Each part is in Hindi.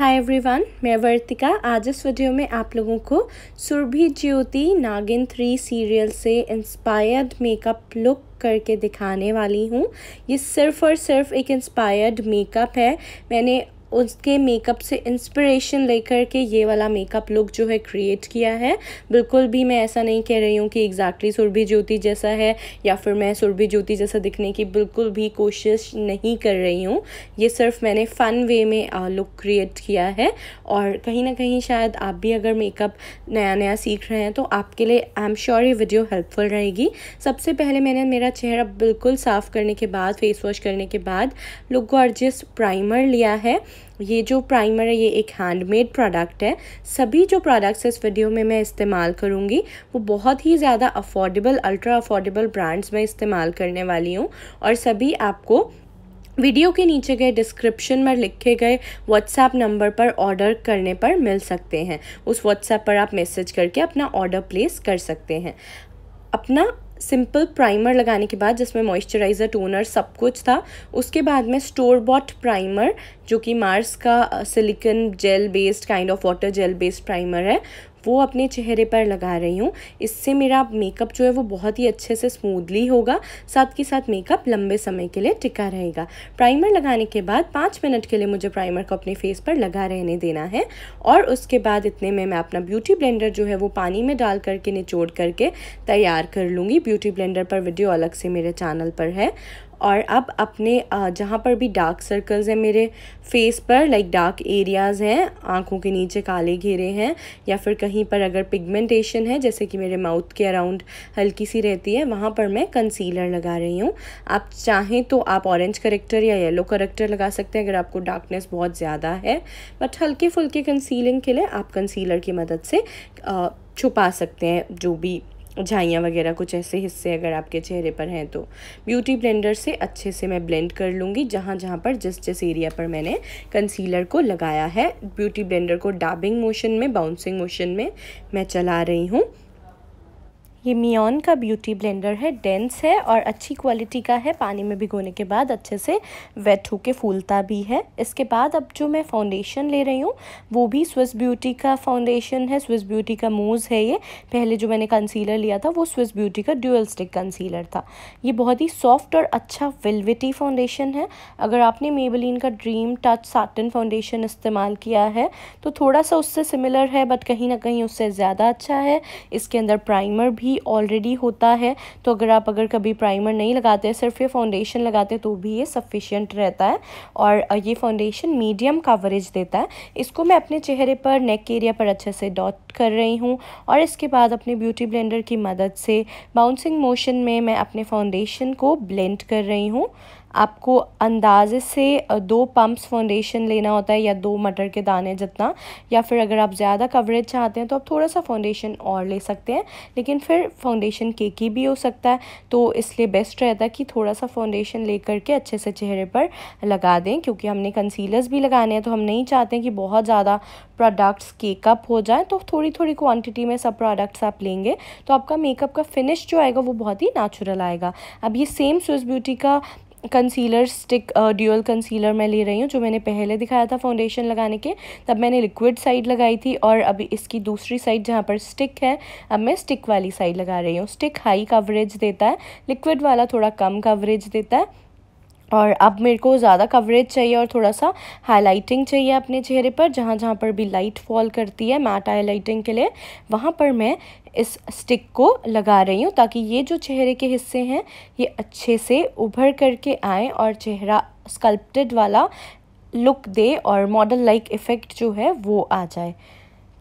हाय एवरीवन मैं वर्तिका आज इस वीडियो में आप लोगों को सुरभि ज्योति नागिन थ्री सीरियल से इंस्पायर्ड मेकअप लुक करके दिखाने वाली हूँ ये सिर्फ़ और सिर्फ एक इंस्पायर्ड मेकअप है मैंने उसके मेकअप से इंस्पिरेशन लेकर के ये वाला मेकअप लुक जो है क्रिएट किया है बिल्कुल भी मैं ऐसा नहीं कह रही हूँ कि एग्जैक्टली सुरभि ज्योति जैसा है या फिर मैं सुरभि ज्योति जैसा दिखने की बिल्कुल भी कोशिश नहीं कर रही हूँ ये सिर्फ मैंने फ़न वे में लुक क्रिएट किया है और कहीं ना कहीं शायद आप भी अगर मेकअप नया नया सीख रहे हैं तो आपके लिए आई एम श्योर ये वीडियो हेल्पफुल रहेगी सबसे पहले मैंने मेरा चेहरा बिल्कुल साफ़ करने के बाद फेस वॉश करने के बाद लुक गॉर्जियस प्राइमर लिया है ये जो प्राइमर है ये एक हैंडमेड प्रोडक्ट है सभी जो प्रोडक्ट्स इस वीडियो में मैं इस्तेमाल करूँगी वो बहुत ही ज़्यादा अफोर्डेबल अल्ट्रा अफोर्डेबल ब्रांड्स में इस्तेमाल करने वाली हूँ और सभी आपको वीडियो के नीचे गए डिस्क्रिप्शन में लिखे गए व्हाट्सएप नंबर पर ऑर्डर करने पर मिल सकते हैं उस व्हाट्सएप पर आप मैसेज करके अपना ऑर्डर प्लेस कर सकते हैं अपना सिंपल प्राइमर लगाने के बाद जिसमें मॉइस्चराइज़र टोनर सब कुछ था उसके बाद में स्टोर बॉट प्राइमर जो कि मार्स का silicon gel based kind of water gel based primer है वो अपने चेहरे पर लगा रही हूँ इससे मेरा मेकअप जो है वो बहुत ही अच्छे से स्मूदली होगा साथ के साथ मेकअप लंबे समय के लिए टिका रहेगा प्राइमर लगाने के बाद पाँच मिनट के लिए मुझे प्राइमर को अपने फेस पर लगा रहने देना है और उसके बाद इतने में मैं अपना ब्यूटी ब्लेंडर जो है वो पानी में डाल करके निचोड़ करके तैयार कर लूँगी ब्यूटी ब्लेंडर पर वीडियो अलग से मेरे चैनल पर है और अब अपने जहाँ पर भी डार्क सर्कल्स हैं मेरे फेस पर लाइक डार्क एरियाज़ हैं आँखों के नीचे काले घेरे हैं या फिर कहीं पर अगर पिगमेंटेशन है जैसे कि मेरे माउथ के अराउंड हल्की सी रहती है वहाँ पर मैं कंसीलर लगा रही हूँ आप चाहें तो आप ऑरेंज करेक्टर या येलो करेक्टर लगा सकते हैं अगर आपको डार्कनेस बहुत ज़्यादा है बट हल्के फुल्के कंसीलिंग के लिए आप कंसीलर की मदद से छुपा सकते हैं जो भी झाइयाँ वगैरह कुछ ऐसे हिस्से अगर आपके चेहरे पर हैं तो ब्यूटी ब्लेंडर से अच्छे से मैं ब्लेंड कर लूँगी जहाँ जहाँ पर जिस जिस एरिया पर मैंने कंसीलर को लगाया है ब्यूटी ब्लेंडर को डाबिंग मोशन में बाउंसिंग मोशन में मैं चला रही हूँ ये मियोन का ब्यूटी ब्लेंडर है डेंस है और अच्छी क्वालिटी का है पानी में भिगोने के बाद अच्छे से वेट होके फूलता भी है इसके बाद अब जो मैं फाउंडेशन ले रही हूँ वो भी स्विस ब्यूटी का फाउंडेशन है स्विस ब्यूटी का मूज है ये पहले जो मैंने कंसीलर लिया था वो स्विस ब्यूटी का ड्यूअल स्टिक कंसीलर था ये बहुत ही सॉफ्ट और अच्छा विलविटी फाउंडेशन है अगर आपने मेबलिन का ड्रीम टच साटन फाउंडेशन इस्तेमाल किया है तो थोड़ा सा उससे सिमिलर है बट कहीं ना कहीं उससे ज़्यादा अच्छा है इसके अंदर प्राइमर भी ही ऑलरेडी होता है तो अगर आप अगर कभी प्राइमर नहीं लगाते हैं सिर्फ ये फाउंडेशन लगाते हैं तो भी ये सफिशियंट रहता है और ये फाउंडेशन मीडियम कवरेज देता है इसको मैं अपने चेहरे पर नेक एरिया पर अच्छे से डॉट कर रही हूँ और इसके बाद अपने ब्यूटी ब्लेंडर की मदद से बाउंसिंग मोशन में मैं अपने फाउंडेशन को ब्लेंड कर रही हूँ आपको अंदाजे से दो पम्प्स फाउंडेशन लेना होता है या दो मटर के दाने जितना या फिर अगर आप ज़्यादा कवरेज चाहते हैं तो आप थोड़ा सा फाउंडेशन और ले सकते हैं लेकिन फिर फाउंडेशन केकी भी हो सकता है तो इसलिए बेस्ट रहता है कि थोड़ा सा फाउंडेशन ले करके अच्छे से चेहरे पर लगा दें क्योंकि हमने कंसीलर्स भी लगाने हैं तो हम नहीं चाहते कि बहुत ज़्यादा प्रोडक्ट्स केकअप हो जाए तो थोड़ी थोड़ी क्वान्टिटी में सब प्रोडक्ट्स आप लेंगे तो आपका मेकअप का फिनिश जो आएगा वो बहुत ही नेचुरल आएगा अब ये सेम स्विस ब्यूटी का कंसीलर स्टिक ड्यूअल कंसीलर मैं ले रही हूँ जो मैंने पहले दिखाया था फाउंडेशन लगाने के तब मैंने लिक्विड साइड लगाई थी और अभी इसकी दूसरी साइड जहाँ पर स्टिक है अब मैं स्टिक वाली साइड लगा रही हूँ स्टिक हाई कवरेज देता है लिक्विड वाला थोड़ा कम कवरेज देता है और अब मेरे को ज़्यादा कवरेज चाहिए और थोड़ा सा हाईलाइटिंग चाहिए अपने चेहरे पर जहाँ जहाँ पर भी लाइट फॉल करती है मैट हाईलाइटिंग के लिए वहाँ पर मैं इस स्टिक को लगा रही हूँ ताकि ये जो चेहरे के हिस्से हैं ये अच्छे से उभर करके आए और चेहरा स्कल्प्टेड वाला लुक दे और मॉडल लाइक इफ़ेक्ट जो है वो आ जाए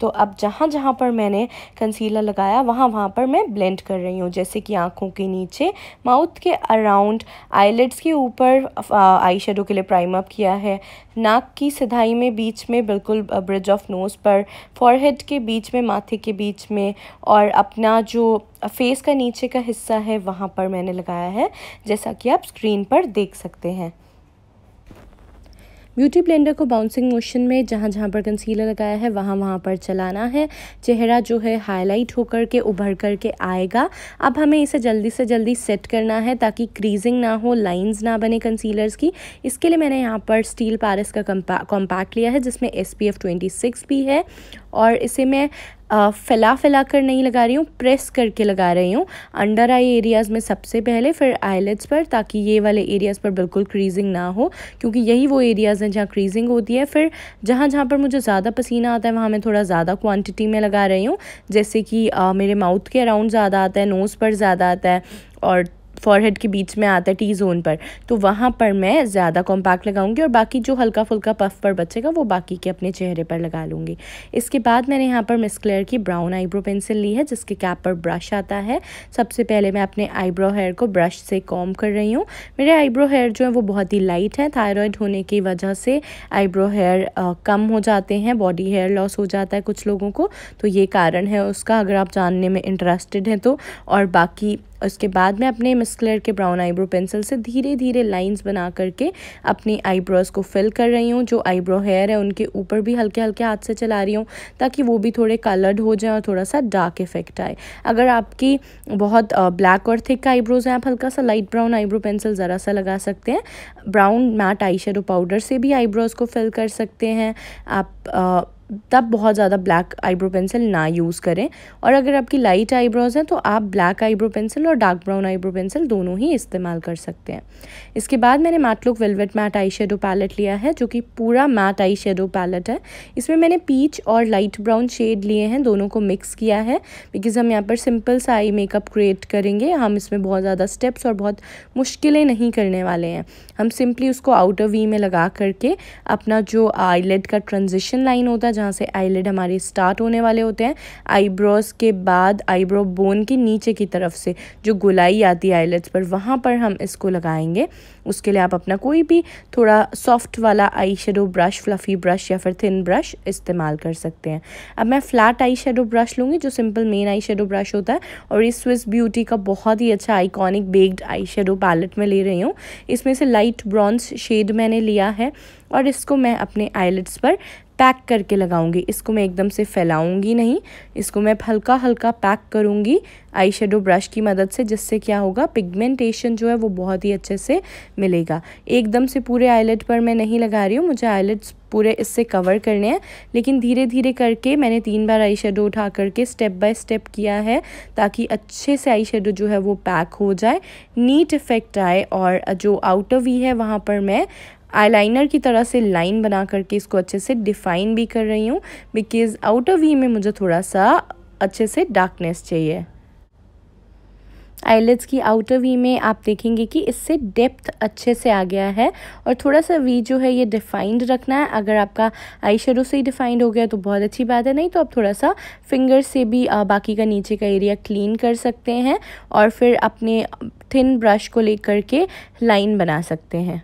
तो अब जहाँ जहाँ पर मैंने कंसीलर लगाया वहाँ वहाँ पर मैं ब्लेंड कर रही हूँ जैसे कि आँखों के नीचे माउथ के अराउंड आईलेट्स के ऊपर आई शेडो के लिए प्राइम अप किया है नाक की सिधाई में बीच में बिल्कुल ब्रिज ऑफ नोज़ पर फॉरहेड के बीच में माथे के बीच में और अपना जो फेस का नीचे का हिस्सा है वहाँ पर मैंने लगाया है जैसा कि आप स्क्रीन पर देख सकते हैं ब्यूटी ब्लेंडर को बाउंसिंग मोशन में जहाँ जहाँ पर कंसीलर लगाया है वहाँ वहाँ पर चलाना है चेहरा जो है हाईलाइट होकर के उभर कर के आएगा अब हमें इसे जल्दी से जल्दी सेट करना है ताकि क्रीजिंग ना हो लाइंस ना बने कंसीलर्स की इसके लिए मैंने यहाँ पर स्टील पारिस का कॉम्पैक्ट लिया है जिसमें एस पी भी है और इसे मैं फैला फैला कर नहीं लगा रही हूँ प्रेस करके लगा रही हूँ अंडर आई एरियाज़ में सबसे पहले फिर आईलेट्स पर ताकि ये वाले एरियाज़ पर बिल्कुल क्रीजिंग ना हो क्योंकि यही वो एरियाज़ हैं जहाँ क्रीजिंग होती है फिर जहाँ जहाँ पर मुझे ज़्यादा पसीना आता है वहाँ मैं थोड़ा ज़्यादा क्वान्टिटी में लगा रही हूँ जैसे कि आ, मेरे माउथ के अराउंड ज़्यादा आता है नोज़ पर ज़्यादा आता है और फॉरहेड के बीच में आता है टी जोन पर तो वहाँ पर मैं ज़्यादा कॉम्पैक्ट लगाऊंगी और बाकी जो हल्का फुल्का पफ पर बचेगा वो बाकी के अपने चेहरे पर लगा लूँगी इसके बाद मैंने यहाँ पर मिस क्लेयर की ब्राउन आईब्रो पेंसिल ली है जिसके कैप पर ब्रश आता है सबसे पहले मैं अपने आईब्रो हेयर को ब्रश से कॉम कर रही हूँ मेरे आईब्रो हेयर जो है वो बहुत ही लाइट है थायरॉयड होने की वजह से आईब्रो हेयर कम हो जाते हैं बॉडी हेयर लॉस हो जाता है कुछ लोगों को तो ये कारण है उसका अगर आप जानने में इंटरेस्टेड हैं तो और बाकी उसके बाद मैं अपने मिस्कलर के ब्राउन आईब्रो पेंसिल से धीरे धीरे लाइंस बना करके अपनी आईब्रोज को फिल कर रही हूँ जो आईब्रो हेयर है उनके ऊपर भी हल्के हल्के हाथ से चला रही हूँ ताकि वो भी थोड़े कलर्ड हो जाए और थोड़ा सा डार्क इफेक्ट आए अगर आपकी बहुत ब्लैक और थिक आईब्रोज हैं आप हल्का सा लाइट ब्राउन आईब्रो पेंसिल ज़रा सा लगा सकते हैं ब्राउन मैट आई पाउडर से भी आईब्रोज को फिल कर सकते हैं आप तब बहुत ज़्यादा ब्लैक आईब्रो पेंसिल ना यूज़ करें और अगर आपकी लाइट आईब्रोज़ हैं तो आप ब्लैक आईब्रो पेंसिल और डार्क ब्राउन आईब्रो पेंसिल दोनों ही इस्तेमाल कर सकते हैं इसके बाद मैंने Mattlook velvet matte eye shadow palette लिया है जो कि पूरा मैट आई शेडो पैलेट है इसमें मैंने पीच और लाइट ब्राउन शेड लिए हैं दोनों को मिक्स किया है बिकॉज़ हम यहाँ पर सिंपल सा आई मेकअप क्रिएट करेंगे हम इसमें बहुत ज़्यादा स्टेप्स और बहुत मुश्किलें नहीं करने वाले हैं हम सिंपली उसको आउटर वी में लगा करके अपना जो आईलेट का ट्रांजिशन लाइन होता है जहाँ से आईलेड हमारे स्टार्ट होने वाले होते हैं आईब्रोज के बाद आईब्रो बोन के नीचे की तरफ से जो गुलाई आती है आईलेट्स पर वहाँ पर हम इसको लगाएंगे उसके लिए आप अपना कोई भी थोड़ा सॉफ्ट वाला eye shadow brush fluffy brush या फिर थिन ब्रश इस्तेमाल कर सकते हैं अब मैं फ्लैट आई शेडो ब्रश लूँगी जो simple main eye shadow brush होता है और इस स्विस ब्यूटी का बहुत ही अच्छा iconic baked eye shadow palette में ले रही हूँ इसमें से लाइट ब्रॉन्ज शेड मैंने लिया है और इसको मैं अपने आईलेट्स पर पैक करके लगाऊंगी इसको मैं एकदम से फैलाऊंगी नहीं इसको मैं हल्का हल्का पैक करूंगी आई शेडो ब्रश की मदद से जिससे क्या होगा पिगमेंटेशन जो है वो बहुत ही अच्छे से मिलेगा एकदम से पूरे आईलेट पर मैं नहीं लगा रही हूँ मुझे आईलेट्स पूरे इससे कवर करने हैं लेकिन धीरे धीरे करके मैंने तीन बार आई शेडो उठा करके स्टेप बाय स्टेप किया है ताकि अच्छे से आई शेडो जो है वो पैक हो जाए नीट इफ़ेक्ट आए और जो आउटर वी है वहाँ पर मैं आईलाइनर की तरह से लाइन बना करके इसको अच्छे से डिफ़ाइन भी कर रही हूँ बिकॉज़ आउटर वी में मुझे थोड़ा सा अच्छे से डार्कनेस चाहिए आईलेट्स की आउटर वी में आप देखेंगे कि इससे डेप्थ अच्छे से आ गया है और थोड़ा सा वी जो है ये डिफाइंड रखना है अगर आपका आई शेडो से ही डिफाइंड हो गया तो बहुत अच्छी बात है नहीं तो आप थोड़ा सा फिंगर से भी बाकी का नीचे का एरिया क्लीन कर सकते हैं और फिर अपने थिन ब्रश को ले करके लाइन बना सकते हैं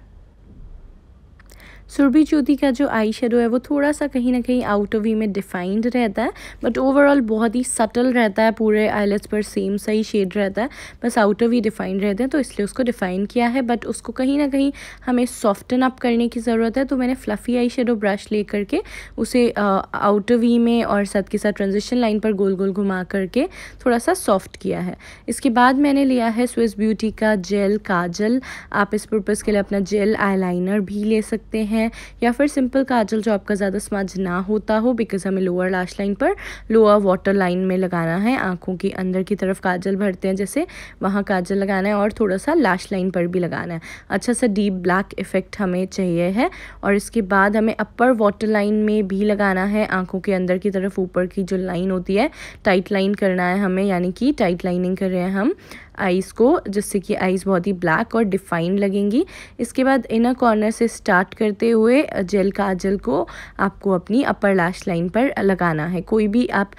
सुरभि ज्योति का जो आई शेडो है वो थोड़ा सा कहीं ना कहीं आउटर वी में डिफाइंड रहता है बट ओवरऑल बहुत ही सटल रहता है पूरे आईलेट्स पर सेम सा ही शेड रहता है बस आउटर वी डिफाइंड रहते हैं तो इसलिए उसको डिफाइन किया है बट उसको कहीं ना कहीं हमें सॉफ्टन अप करने की ज़रूरत है तो मैंने फ्लफ़ी आई शेडो ब्रश ले करके उसे आउटर वी में और साथ के साथ ट्रांजिशन लाइन पर गोल गोल घुमा करके थोड़ा सा सॉफ्ट किया है इसके बाद मैंने लिया है स्विस ब्यूटी का जेल काजल आप इस पर्पज़ के लिए अपना जेल आई भी ले सकते हैं हैं या फिर सिंपल काजल जो आपका ज़्यादा स्मज ना होता हो बिकॉज हमें लोअर लाश लाइन पर लोअर वाटर लाइन में लगाना है आँखों के अंदर की तरफ काजल भरते हैं जैसे वहाँ काजल लगाना है और थोड़ा सा लाश लाइन पर भी लगाना है अच्छा सा डीप ब्लैक इफेक्ट हमें चाहिए है और इसके बाद हमें अपर वाटर लाइन में भी लगाना है आँखों के अंदर की तरफ ऊपर की जो लाइन होती है टाइट लाइन करना है हमें यानी कि टाइट लाइनिंग कर रहे हैं हम आईज़ को जिससे कि आईज़ बहुत ही ब्लैक और डिफाइंड लगेंगी इसके बाद इनर कॉर्नर से स्टार्ट करते हुए जेल काजल को आपको अपनी अपर लैश लाइन पर लगाना है कोई भी आप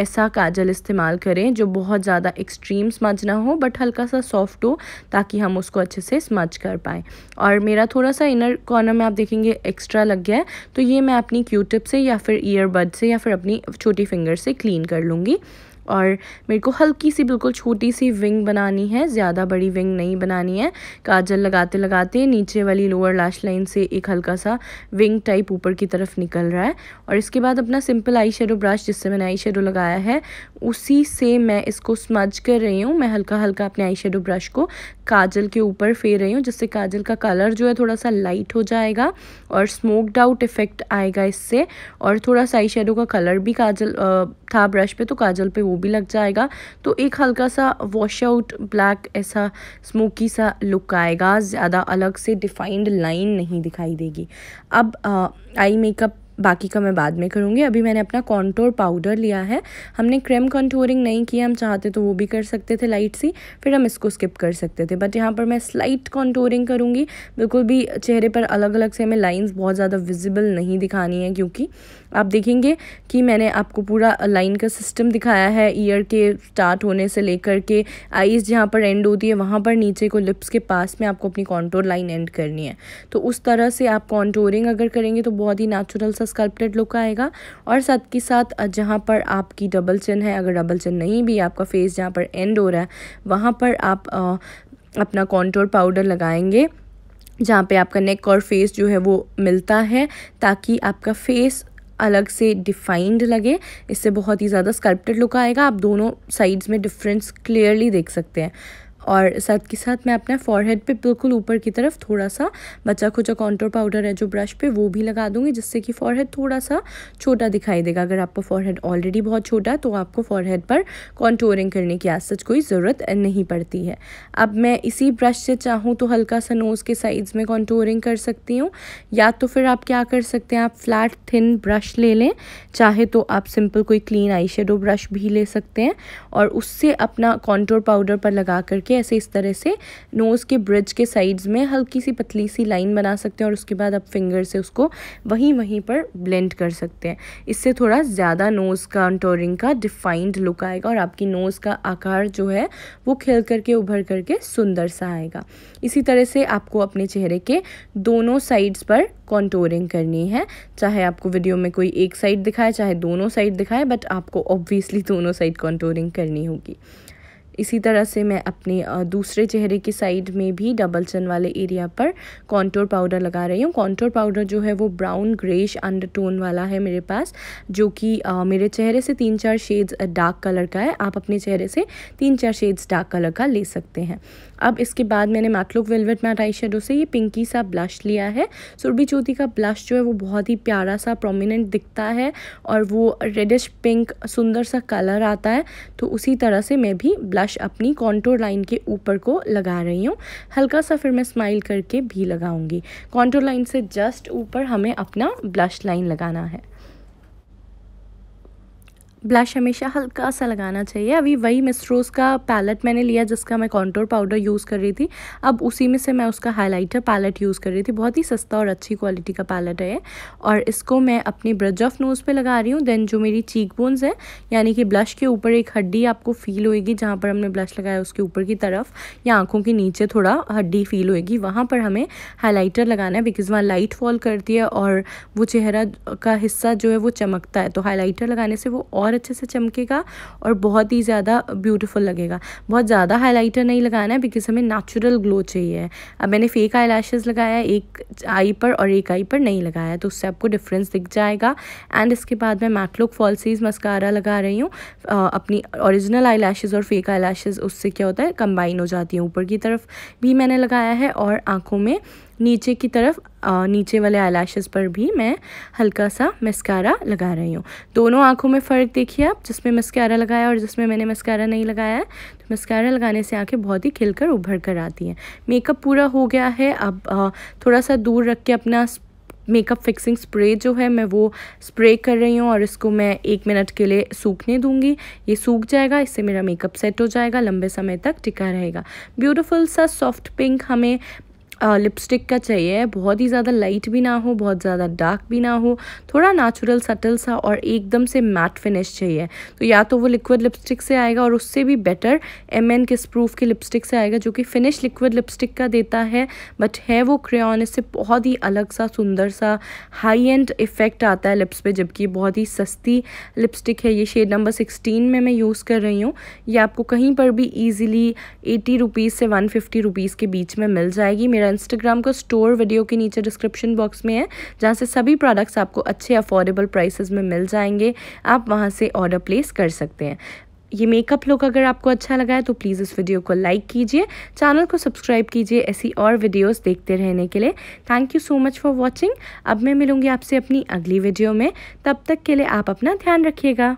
ऐसा काजल इस्तेमाल करें जो बहुत ज़्यादा एक्सट्रीम स्मज ना हो बट हल्का सा सॉफ्ट हो ताकि हम उसको अच्छे से स्मज कर पाएँ और मेरा थोड़ा सा इनर कॉर्नर में आप देखेंगे एक्स्ट्रा लग गया है तो ये मैं अपनी क्यूटिप से या फिर ईयरबड से या फिर अपनी छोटी फिंगर से क्लीन कर लूँगी और मेरे को हल्की सी बिल्कुल छोटी सी विंग बनानी है ज़्यादा बड़ी विंग नहीं बनानी है काजल लगाते लगाते नीचे वाली लोअर लाश लाइन से एक हल्का सा विंग टाइप ऊपर की तरफ निकल रहा है और इसके बाद अपना सिंपल आई शेडो ब्रश जिससे मैंने आई शेडो लगाया है उसी से मैं इसको स्मज कर रही हूँ मैं हल्का हल्का अपने आई शेडो ब्रश को काजल के ऊपर फेर रही हूँ जिससे काजल का कलर जो है थोड़ा सा लाइट हो जाएगा और स्मोकड आउट इफेक्ट आएगा इससे और थोड़ा सा आई शेडो का कलर भी काजल था ब्रश पे तो काजल पर वो भी लग जाएगा तो एक हल्का सा वॉश आउट ब्लैक ऐसा स्मोकी सा लुक आएगा ज़्यादा अलग से डिफाइंड लाइन नहीं दिखाई देगी अब आई मेकअप बाकी का मैं बाद में करूँगी अभी मैंने अपना कॉन्टोर पाउडर लिया है हमने क्रेम कॉन्टोरिंग नहीं किया हम चाहते तो वो भी कर सकते थे लाइट सी फिर हम इसको स्किप कर सकते थे बट यहाँ पर मैं स्लाइट कॉन्टोरिंग करूँगी बिल्कुल भी चेहरे पर अलग अलग से हमें लाइन्स बहुत ज़्यादा विजिबल नहीं दिखानी है क्योंकि आप देखेंगे कि मैंने आपको पूरा लाइन का सिस्टम दिखाया है ईयर के स्टार्ट होने से लेकर के आईज जहाँ पर एंड होती है वहाँ पर नीचे को लिप्स के पास में आपको अपनी कॉन्टोर लाइन एंड करनी है तो उस तरह से आप कॉन्टोरिंग अगर करेंगे तो बहुत ही नेचुरल सा सा स्कल्पटेड लुक आएगा और साथ के साथ जहाँ पर आपकी डबल चिन है अगर डबल चिन नहीं भी आपका फेस जहाँ पर एंड हो रहा है वहाँ पर आप आ, अपना कॉन्टोर पाउडर लगाएंगे जहाँ पे आपका नेक और फेस जो है वो मिलता है ताकि आपका फेस अलग से डिफाइंड लगे इससे बहुत ही ज़्यादा स्कल्प्टेड लुक आएगा आप दोनों साइड्स में डिफरेंस क्लियरली देख सकते हैं और साथ के साथ मैं अपना फॉरहेड पे बिल्कुल ऊपर की तरफ थोड़ा सा बचा खुचा कॉन्टोर पाउडर है जो ब्रश पे वो भी लगा दूंगी जिससे कि फॉरहेड थोड़ा सा छोटा दिखाई देगा अगर आपका फॉरहेड ऑलरेडी बहुत छोटा है तो आपको फॉरहेड पर कॉन्टोरिंग करने की आज सच कोई ज़रूरत नहीं पड़ती है अब मैं इसी ब्रश से चाहूँ तो हल्का सा नोज़ के साइज़ में कॉन्टोरिंग कर सकती हूँ या तो फिर आप क्या कर सकते हैं आप फ्लैट थिन ब्रश ले लें चाहे तो आप सिंपल कोई क्लीन आई ब्रश भी ले सकते हैं और उससे अपना कॉन्टोर पाउडर पर लगा करके करके ऐसे इस तरह से नोज़ के ब्रिज के साइड्स में हल्की सी पतली सी लाइन बना सकते हैं और उसके बाद आप फिंगर से उसको वहीं वहीं पर ब्लेंड कर सकते हैं इससे थोड़ा ज़्यादा नोज़ का टोरिंग का डिफाइंड लुक आएगा और आपकी नोज़ का आकार जो है वो खिल करके उभर करके सुंदर सा आएगा इसी तरह से आपको अपने चेहरे के दोनों साइड्स पर कॉन्टोरिंग करनी है चाहे आपको वीडियो में कोई एक साइड दिखाए चाहे दोनों साइड दिखाए बट आपको ऑब्वियसली दोनों साइड कॉन्टोरिंग करनी होगी इसी तरह से मैं अपने दूसरे चेहरे की साइड में भी डबल चन वाले एरिया पर कॉन्टोर पाउडर लगा रही हूँ कॉन्टोर पाउडर जो है वो ब्राउन ग्रेश अंडरटोन वाला है मेरे पास जो कि मेरे चेहरे से तीन चार शेड्स डार्क कलर का है आप अपने चेहरे से तीन चार शेड्स डार्क कलर का ले सकते हैं अब इसके बाद मैंने मैटलुक वेलवेट मैट आई से ये पिंकी सा ब्लश लिया है सुरभि ज्योति का ब्लश जो है वो बहुत ही प्यारा सा प्रोमिनेंट दिखता है और वो रेडिश पिंक सुंदर सा कलर आता है तो उसी तरह से मैं भी ब्लश ब्रश अपनी कॉन्टोर लाइन के ऊपर को लगा रही हूँ हल्का सा फिर मैं स्माइल करके भी लगाऊंगी कॉन्टोर लाइन से जस्ट ऊपर हमें अपना ब्लश लाइन लगाना है ब्लश हमेशा हल्का सा लगाना चाहिए अभी वही मिस्ट्रोस का पैलेट मैंने लिया जिसका मैं कॉन्टोर पाउडर यूज़ कर रही थी अब उसी में से मैं उसका हाइलाइटर पैलेट यूज़ कर रही थी बहुत ही सस्ता और अच्छी क्वालिटी का पैलेट है और इसको मैं अपनी ब्रज ऑफ नोज़ पे लगा रही हूँ देन जो मेरी चीक बोन्स है यानी कि ब्लश के ऊपर एक हड्डी आपको फील होएगी जहाँ पर हमने ब्लश लगाया उसके ऊपर की तरफ या आँखों के नीचे थोड़ा हड्डी फील होएगी वहाँ पर हमें हाईलाइटर लगाना है बिकॉज़ वहाँ लाइट फॉल करती है और वो चेहरा का हिस्सा जो है वो चमकता है तो हाईलाइटर लगाने से वो और और अच्छे से चमकेगा और बहुत ही ज़्यादा ब्यूटीफुल लगेगा बहुत ज़्यादा हाईलाइटर नहीं लगाना है बिकॉज हमें नेचुरल ग्लो चाहिए अब मैंने फेक आई लगाया एक आई पर और एक आई पर नहीं लगाया तो उससे आपको डिफरेंस दिख जाएगा एंड इसके बाद मैं मैटलुक फॉल्सीज मस्कारा लगा रही हूँ अपनी ओरिजिनल आई और फेक आई उससे क्या होता है कंबाइन हो जाती है ऊपर की तरफ भी मैंने लगाया है और आँखों में नीचे की तरफ नीचे वाले आईलाशेज पर भी मैं हल्का सा मस्कारा लगा रही हूँ दोनों आँखों में फ़र्क देखिए आप जिसमें मस्कारा लगाया और जिसमें मैंने मस्कारा नहीं लगाया है तो मस्कारा लगाने से आँखें बहुत ही खिलकर उभर कर आती हैं मेकअप पूरा हो गया है अब थोड़ा सा दूर रख के अपना मेकअप फिक्सिंग स्प्रे जो है मैं वो स्प्रे कर रही हूँ और इसको मैं एक मिनट के लिए सूखने दूँगी ये सूख जाएगा इससे मेरा मेकअप सेट हो जाएगा लंबे समय तक टिका रहेगा ब्यूटीफुल सा सॉफ्ट पिंक हमें लिपस्टिक का चाहिए बहुत ही ज़्यादा लाइट भी ना हो बहुत ज़्यादा डार्क भी ना हो थोड़ा नेचुरल सटल सा और एकदम से मैट फिनिश चाहिए तो या तो वो लिक्विड लिपस्टिक से आएगा और उससे भी better M N kiss proof की लिपस्टिक से आएगा जो कि फिनिश लिक्विड लिपस्टिक का देता है बट है वो क्रेन इससे बहुत ही अलग सा सुंदर सा हाई एंड इफेक्ट आता है लिप्स पर जबकि बहुत ही सस्ती लिपस्टिक है ये शेड नंबर सिक्सटीन में मैं यूज़ कर रही हूँ ये आपको कहीं पर भी ईजिली एटी रुपीज़ से वन फिफ्टी रुपीज़ के बीच में मिल जाएगी मेरा मेरा इंस्टाग्राम का स्टोर वीडियो के नीचे डिस्क्रिप्शन बॉक्स में है जहाँ से सभी प्रोडक्ट्स आपको अच्छे अफोर्डेबल प्राइसेस में मिल जाएंगे आप वहाँ से ऑर्डर प्लेस कर सकते हैं ये मेकअप लुक अगर आपको अच्छा लगा है तो प्लीज़ इस वीडियो को लाइक कीजिए चैनल को सब्सक्राइब कीजिए ऐसी और वीडियोस देखते रहने के लिए thank you so much for watching अब मैं मिलूँगी आपसे अपनी अगली वीडियो में तब तक के लिए आप अपना ध्यान रखिएगा